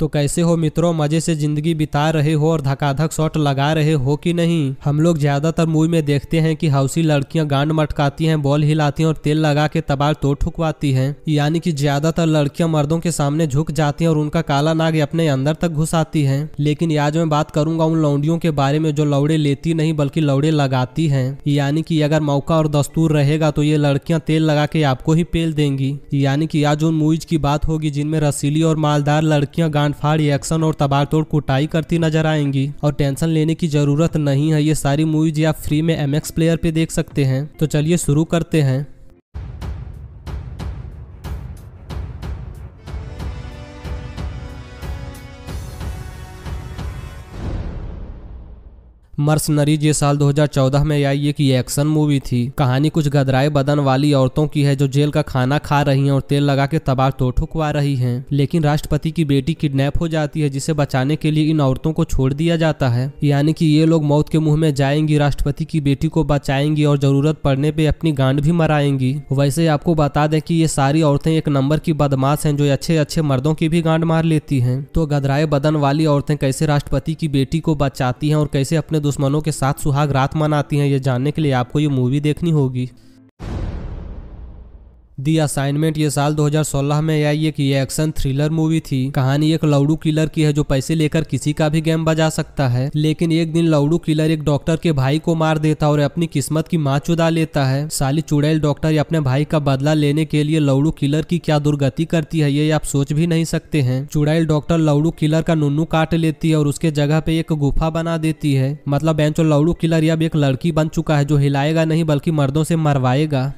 तो कैसे हो मित्रों मजे से जिंदगी बिता रहे हो और धकाधक शॉट लगा रहे हो कि नहीं हम लोग ज्यादातर मूवी में देखते हैं कि हाउसी लड़कियां गांड मटकाती हैं बॉल हिलाती हैं और तेल लगा के तबार तो ठुकवाती हैं यानी कि ज्यादातर लड़कियां मर्दों के सामने झुक जाती हैं और उनका काला नाग अपने अंदर तक घुसाती है लेकिन आज मैं बात करूंगा उन लौंडियों के बारे में जो लौड़े लेती नहीं बल्कि लौड़े लगाती है यानी की अगर मौका और दस्तूर रहेगा तो ये लड़कियां तेल लगा के आपको ही पेल देंगी यानी की आज उन मूवीज की बात होगी जिनमें रसीली और मालदार लड़कियां फाड़ एक्शन और तोड़ कुटाई करती नजर आएंगी और टेंशन लेने की जरूरत नहीं है ये सारी मूवीज आप फ्री में एम प्लेयर पे देख सकते हैं तो चलिए शुरू करते हैं मर्सनरी ये साल 2014 में आई एक एक्शन मूवी थी कहानी कुछ गदराए बदन वाली औरतों की है जो जेल का खाना खा रही हैं और तेल लगा के तबाह तो ठुकवा रही हैं लेकिन राष्ट्रपति की बेटी किडनैप हो जाती है जिसे बचाने के लिए इन औरतों को छोड़ दिया जाता है यानी कि ये लोग मौत के मुंह में जाएंगी राष्ट्रपति की बेटी को बचाएंगी और जरूरत पड़ने पर अपनी गांड भी मराएंगी वैसे आपको बता दें कि ये सारी औरतें एक नंबर की बदमाश हैं जो अच्छे अच्छे मर्दों की भी गांड मार लेती हैं तो गदराए बदन वाली औरतें कैसे राष्ट्रपति की बेटी को बचाती हैं और कैसे अपने दुश्मनों के साथ सुहाग रात मनाती हैं ये जानने के लिए आपको ये मूवी देखनी होगी दी असाइनमेंट ये साल 2016 में आई एक ये एक्शन थ्रिलर मूवी थी कहानी एक लौडू किलर की है जो पैसे लेकर किसी का भी गेम बजा सकता है लेकिन एक दिन लौडू किलर एक डॉक्टर के भाई को मार देता और अपनी किस्मत की माँ चुदा लेता है साली चुड़ैल डॉक्टर अपने भाई का बदला लेने के लिए लौडू किलर की क्या दुर्गति करती है ये आप सोच भी नहीं सकते हैं चुड़ैल डॉक्टर लौडू किलर का नुन्नू काट लेती है और उसके जगह पे एक गुफा बना देती है मतलब बेंचो लौडू किलर अब एक लड़की बन चुका है जो हिलाएगा नहीं बल्कि मर्दों से मरवाएगा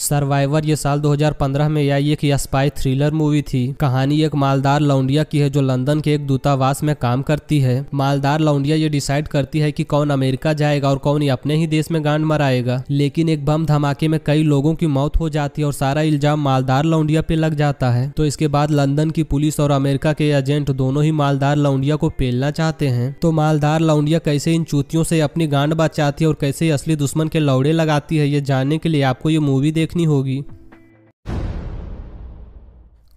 सर्वाइवर ये साल 2015 में आई एक स्पाई थ्रिलर मूवी थी कहानी एक मालदार लौंडिया की है जो लंदन के एक दूतावास में काम करती है मालदार लौंडिया ये डिसाइड करती है कि कौन अमेरिका जाएगा और कौन अपने ही देश में गांड मराएगा लेकिन एक बम धमाके में कई लोगों की मौत हो जाती है और सारा इल्जाम मालदार लौंडिया पे लग जाता है तो इसके बाद लंदन की पुलिस और अमेरिका के एजेंट दोनों ही मालदार लौंडिया को पेलना चाहते है तो मालदार लौंडिया कैसे इन चूतियों से अपनी गांड बचाती है और कैसे असली दुश्मन के लौड़े लगाती है ये जानने के लिए आपको ये मूवी देख देखनी होगी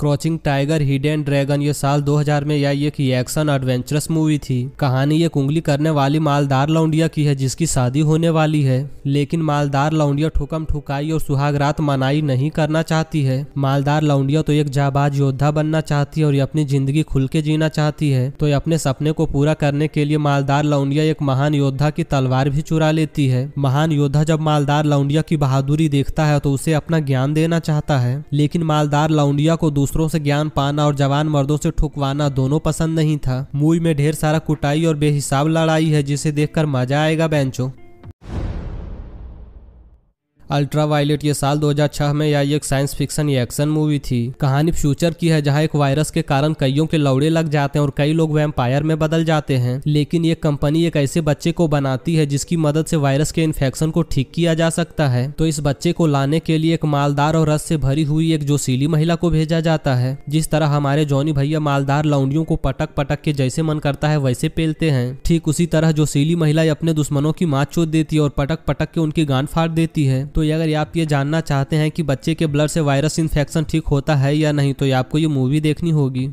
crouching tiger hidden and dragon ये साल 2000 में आई एक एक्शन एडवेंचरस मूवी थी कहानी एक उंगली करने वाली मालदार लौंडिया की है जिसकी शादी होने वाली है लेकिन मालदार लौंडिया ठुकम ठुकाई और सुहाग रात मनाई नहीं करना चाहती है मालदार लौंडिया तो एक जाबाज योद्धा बनना चाहती है और अपनी जिंदगी खुल के जीना चाहती है तो ये अपने सपने को पूरा करने के लिए मालदार लौंडिया एक महान योद्धा की तलवार भी चुरा लेती है महान योद्धा जब मालदार लौंडिया की बहादुरी देखता है तो उसे अपना ज्ञान देना चाहता है लेकिन मालदार लौंडिया को दूसरा दूसरों से ज्ञान पाना और जवान मर्दों से ठुकवाना दोनों पसंद नहीं था मूवी में ढेर सारा कुटाई और बेहिसाब लड़ाई है जिसे देखकर मजा आएगा बेंचो अल्ट्रावायलेट ये साल 2006 में यह एक साइंस फिक्शन या एक्शन मूवी थी कहानी फ्यूचर की है जहाँ एक वायरस के कारण कईयों के लौड़े लग जाते हैं और कई लोग वेम्पायर में बदल जाते हैं लेकिन ये कंपनी एक ऐसे बच्चे को बनाती है जिसकी मदद से वायरस के इन्फेक्शन को ठीक किया जा सकता है तो इस बच्चे को लाने के लिए एक मालदार और रस से भरी हुई एक जोशीली महिला को भेजा जाता है जिस तरह हमारे जॉनी भैया मालदार लौंडियों को पटक पटक के जैसे मन करता है वैसे पेलते हैं ठीक उसी तरह जोशीली महिला अपने दुश्मनों की माँ चोत देती है और पटक पटक के उनकी गांड फाड़ देती है तो तो अगर आप ये जानना चाहते हैं कि बच्चे के ब्लड से वायरस इन्फेक्शन ठीक होता है या नहीं तो ये आपको ये मूवी देखनी होगी